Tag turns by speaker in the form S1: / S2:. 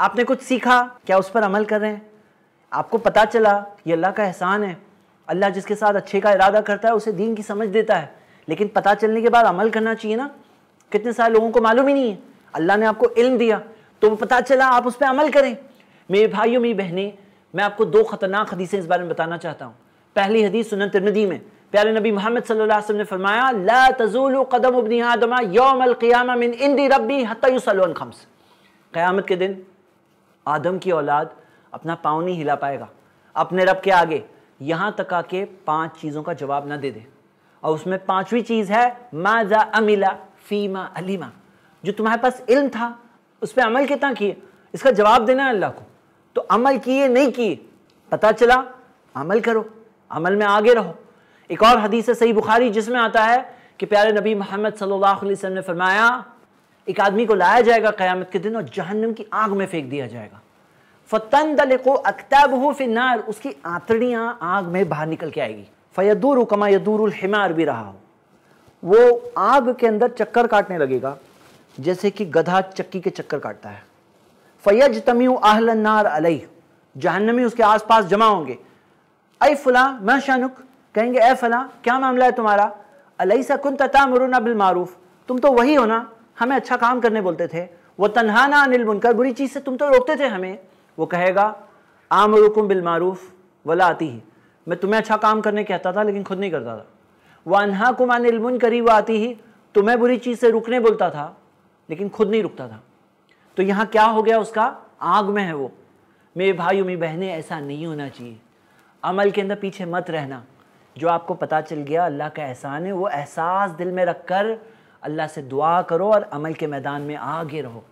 S1: आपने कुछ सीखा क्या उस पर अमल कर रहे हैं आपको पता चला ये अल्लाह का एहसान है अल्लाह जिसके साथ अच्छे का इरादा करता है उसे दीन की समझ देता है लेकिन पता चलने के बाद अमल करना चाहिए ना कितने सारे लोगों को मालूम ही नहीं है अल्लाह ने आपको इल्म दिया तो पता चला आप उस पर अमल करें मेरे भाइयों मेरी बहनें मैं आपको दो ख़तरनाक हदीसें इस बारे में बताना चाहता हूँ पहली हदीस सुन तिरमदी में प्यारे नबी मोहम्मद सल्लल्लाहु अलैहि वसल्लम ने फरमाया ला तजूल कदम उबनी आदमा यौम मिन इंदी खम्स क़यामत के दिन आदम की औलाद अपना पाँव नहीं हिला पाएगा अपने रब के आगे यहाँ तक आके पांच चीज़ों का जवाब ना दे दे और उसमें पांचवी चीज़ है माजा अमिला फीमा अलीमा जो तुम्हारे पास इल्म था उस पर अमल कितना किए इसका जवाब देना है अल्लाह को तो अमल किए नहीं किए पता चला अमल करो अमल में आगे रहो एक और हदीस है सही बुखारी जिसमें आता है कि प्यारे नबी मोहम्मद सल्लल्लाहु अलैहि वसल्लम ने फरमाया एक आदमी को लाया जाएगा क़यामत के दिन और जहन्नम की आग में फेंक दिया जाएगा फतन अकताब अकतब हो फिनार उसकी आंतड़ियाँ आग में बाहर निकल के आएगी फ़यदूर कमा यदूर हिमार भी रहा हो वो आग के अंदर चक्कर काटने लगेगा जैसे कि गधा चक्की के चक्कर काटता है फ़ैज तमीऊ आहल नार अलई जहनमी उसके आसपास जमा होंगे अय फला मैं शानुक कहेंगे ऐ फला क्या मामला है तुम्हारा अलई सा कुन तता ततामरुना बिलमारूफ तुम तो वही हो ना हमें अच्छा काम करने बोलते थे वह तनहाना अनिल बुनकर बुरी चीज़ से तुम तो रोकते थे हमें वो कहेगा आम रुकुम बिलमूफ वला आती ही मैं तुम्हें अच्छा काम करने कहता था लेकिन खुद नहीं करता था वह अनहा कुमान इलमुन करी वह आती ही तुम्हें बुरी चीज़ से रुकने बोलता था लेकिन खुद नहीं रुकता था तो यहाँ क्या हो गया उसका आग में है वो मेरे भाई मेरी बहनें ऐसा नहीं होना चाहिए अमल के अंदर पीछे मत रहना जो आपको पता चल गया अल्लाह का एहसान है वो एहसास दिल में रख कर अल्लाह से दुआ करो और अमल के मैदान में आगे रहो